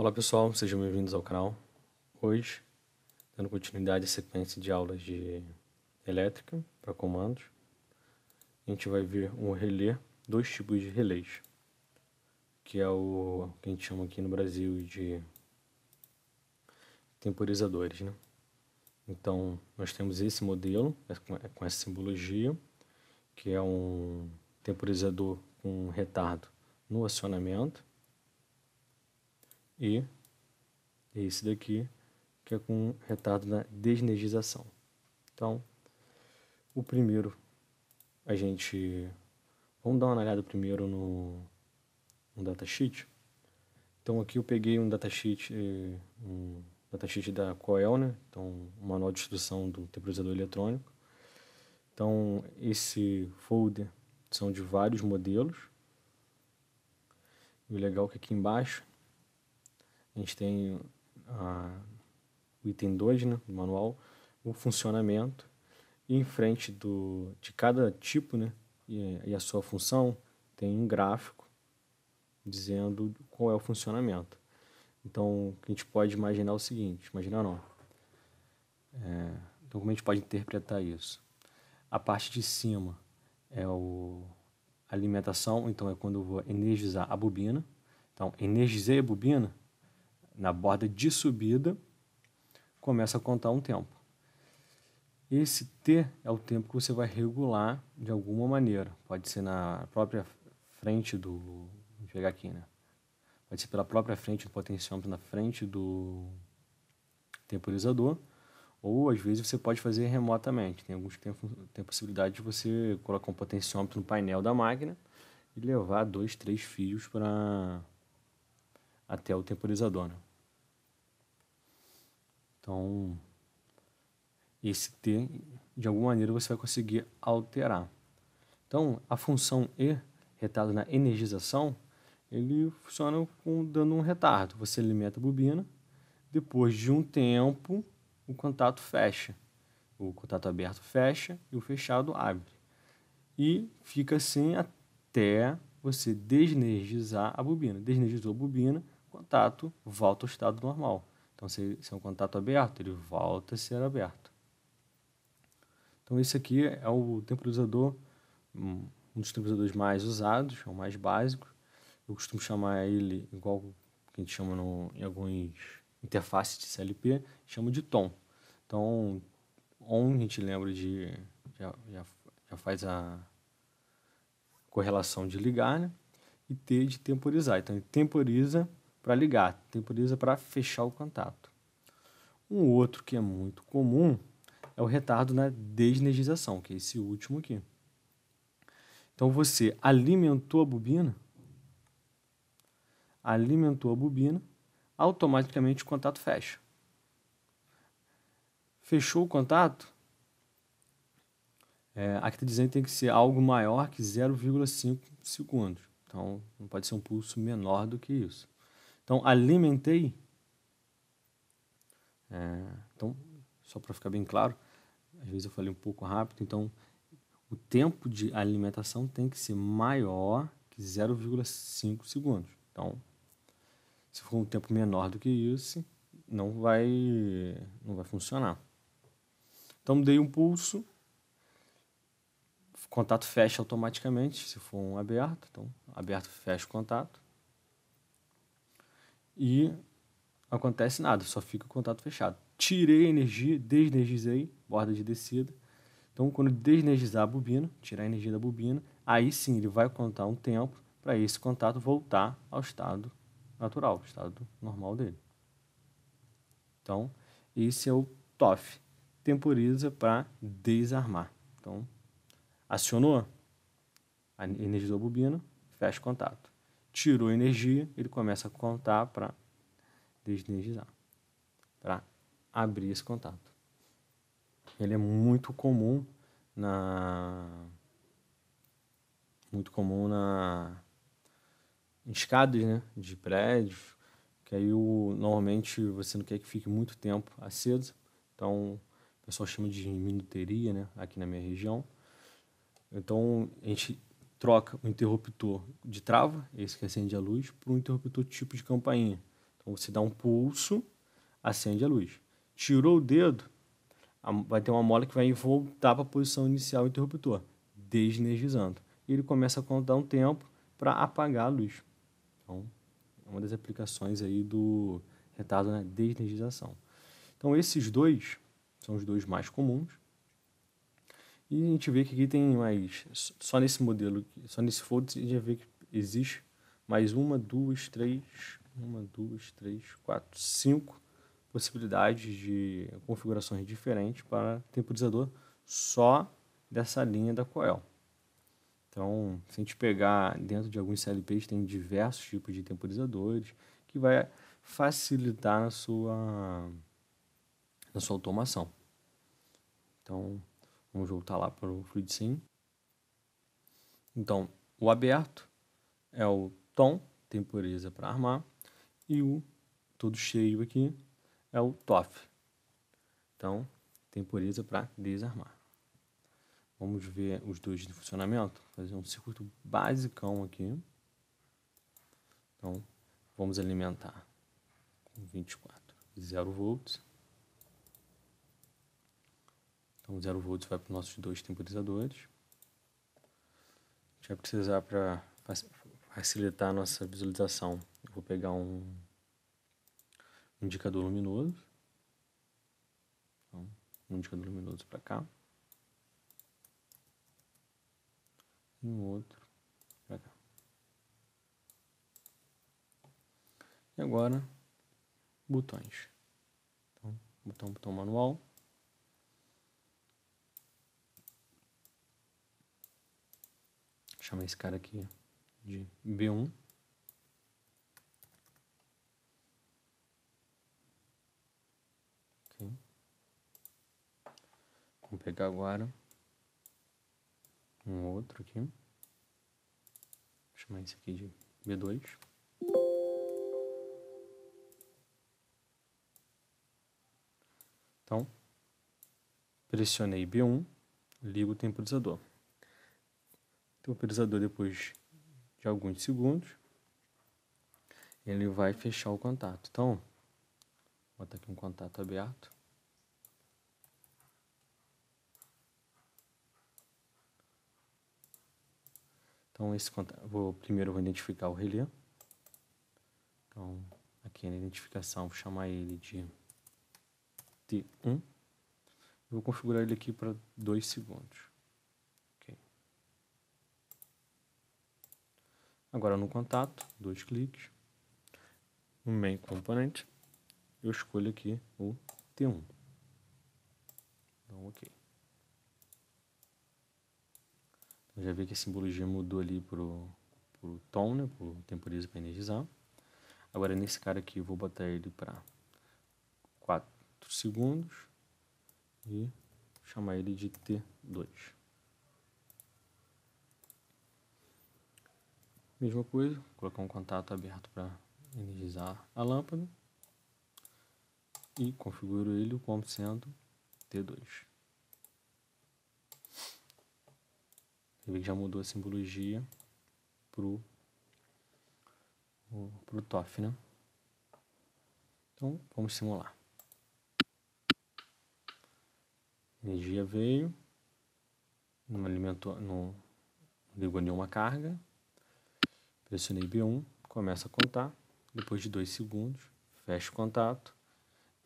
Olá pessoal, sejam bem-vindos ao canal. Hoje, dando continuidade à sequência de aulas de elétrica para comandos, a gente vai ver um relé, dois tipos de relés, que é o que a gente chama aqui no Brasil de temporizadores, né? Então, nós temos esse modelo, é é com essa simbologia, que é um temporizador com retardo no acionamento, e esse daqui, que é com retardo na desnegização. Então, o primeiro, a gente... Vamos dar uma olhada primeiro no, no datasheet. Então aqui eu peguei um datasheet, eh, um datasheet da COEL, né? Então, um manual de instrução do temporizador eletrônico. Então, esse folder são de vários modelos. E o legal é que aqui embaixo a gente tem ah, o item 2 né, do manual, o funcionamento, e em frente do, de cada tipo né, e, e a sua função, tem um gráfico dizendo qual é o funcionamento. Então, a gente pode imaginar é o seguinte, imaginar não. É, então, como a gente pode interpretar isso? A parte de cima é o alimentação, então é quando eu vou energizar a bobina. Então, energizei a bobina, na borda de subida, começa a contar um tempo. Esse T é o tempo que você vai regular de alguma maneira. Pode ser na própria frente do. Vou pegar aqui, né? Pode ser pela própria frente do potenciômetro, na frente do temporizador. Ou às vezes você pode fazer remotamente. Tem alguns que tem, tem possibilidade de você colocar um potenciômetro no painel da máquina e levar dois, três fios para até o temporizador. Né? Então, esse T, de alguma maneira, você vai conseguir alterar. Então, a função E, retardo na energização, ele funciona com, dando um retardo. Você alimenta a bobina, depois de um tempo, o contato fecha. O contato aberto fecha e o fechado abre. E fica assim até você desenergizar a bobina. Desenergizou a bobina, o contato volta ao estado normal. Então, se, se é um contato aberto, ele volta a ser aberto. Então, esse aqui é o temporizador, um dos temporizadores mais usados, é o mais básico. Eu costumo chamar ele, igual que a gente chama no, em alguns interfaces de CLP, chamo de tom. Então, on a gente lembra de. já, já, já faz a correlação de ligar, né? E T de temporizar. Então, ele temporiza para ligar, temporiza para fechar o contato. Um outro que é muito comum é o retardo na desnegização, que é esse último aqui. Então você alimentou a bobina, alimentou a bobina, automaticamente o contato fecha. Fechou o contato? É, aqui está dizendo que tem que ser algo maior que 0,5 segundos. Então não pode ser um pulso menor do que isso. Então, alimentei. É, então, só para ficar bem claro, às vezes eu falei um pouco rápido, então o tempo de alimentação tem que ser maior que 0,5 segundos. Então, se for um tempo menor do que isso, não vai, não vai funcionar. Então, dei um pulso, o contato fecha automaticamente, se for um aberto, então aberto fecha o contato e acontece nada, só fica o contato fechado. Tirei a energia, desenergizei, borda de descida. Então, quando desenergizar a bobina, tirar a energia da bobina, aí sim ele vai contar um tempo para esse contato voltar ao estado natural, ao estado normal dele. Então, esse é o TOF. Temporiza para desarmar. Então, acionou, energizou a bobina, fecha o contato tirou energia, ele começa a contar para desnegirar, para abrir esse contato. Ele é muito comum na muito comum na em escadas, né, de prédios, que aí o, normalmente você não quer que fique muito tempo aceso, então o pessoal chama de minuteria, né, aqui na minha região. Então a gente troca o interruptor de trava, esse que acende a luz, por um interruptor tipo de campainha. Então você dá um pulso, acende a luz. Tirou o dedo, vai ter uma mola que vai voltar para a posição inicial do interruptor, desenergizando. E ele começa a contar um tempo para apagar a luz. Então, é uma das aplicações aí do retardo na né, desenergização. Então, esses dois são os dois mais comuns. E a gente vê que aqui tem mais, só nesse modelo, só nesse folder, a gente vê que existe mais uma, duas, três, uma, duas, três, quatro, cinco possibilidades de configurações diferentes para temporizador só dessa linha da Coel. Então, se a gente pegar dentro de alguns CLPs, tem diversos tipos de temporizadores que vai facilitar na sua, na sua automação. Então, Vamos voltar lá para o Fluid Sim. Então, o aberto é o tom, tem pureza para armar, e o todo cheio aqui é o TOF. Então, tem pureza para desarmar. Vamos ver os dois de funcionamento. Fazer um circuito basicão aqui. Então, vamos alimentar com 24, 0 volts. Então, 0 volts vai para os nossos dois temporizadores. A gente vai precisar para facilitar a nossa visualização. Eu vou pegar um indicador luminoso. Então, um indicador luminoso para cá. E um outro para cá. E agora, botões. Então, botão, botão manual. chamar esse cara aqui de B1. Vou pegar agora um outro aqui. Vou chamar esse aqui de B2. Então, pressionei B1, ligo o temporizador temporizador, depois de alguns segundos, ele vai fechar o contato. Então, vou botar aqui um contato aberto. Então, esse contato, vou, primeiro vou identificar o relé. Então, aqui na identificação, vou chamar ele de T1. vou configurar ele aqui para 2 segundos. Agora no contato, dois cliques, no main componente, eu escolho aqui o T1. Então, ok. Então, já vi que a simbologia mudou ali para o tom, né, para o temporiza para energizar. Agora nesse cara aqui eu vou botar ele para 4 segundos e chamar ele de T2. Mesma coisa, colocar um contato aberto para energizar a lâmpada e configuro ele como sendo T2. ele já mudou a simbologia pro pro TOF, né? Então, vamos simular. A energia veio, não alimentou, não ligou nenhuma carga, Pressionei B1, começa a contar, depois de 2 segundos, fecha o contato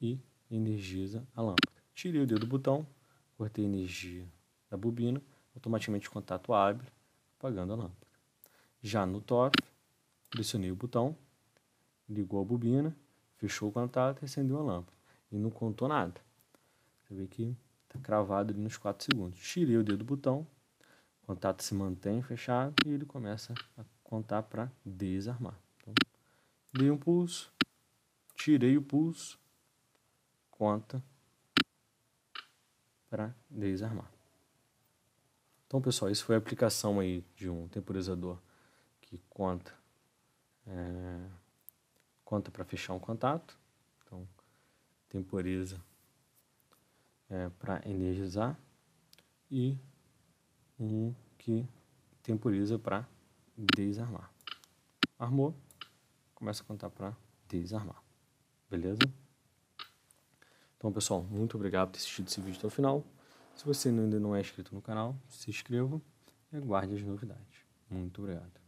e energiza a lâmpada. Tirei o dedo do botão, cortei a energia da bobina, automaticamente o contato abre, apagando a lâmpada. Já no top, pressionei o botão, ligou a bobina, fechou o contato e acendeu a lâmpada. E não contou nada. Você vê que está cravado ali nos 4 segundos. Tirei o dedo do botão, o contato se mantém fechado e ele começa a contar para desarmar. Então, dei um pulso, tirei o pulso, conta para desarmar. Então, pessoal, isso foi a aplicação aí de um temporizador que conta é, conta para fechar um contato. Então, temporiza é, para energizar e um que temporiza para desarmar. Armou, começa a contar para desarmar. Beleza? Então, pessoal, muito obrigado por ter assistido esse vídeo até o final. Se você ainda não é inscrito no canal, se inscreva e aguarde as novidades. Muito obrigado.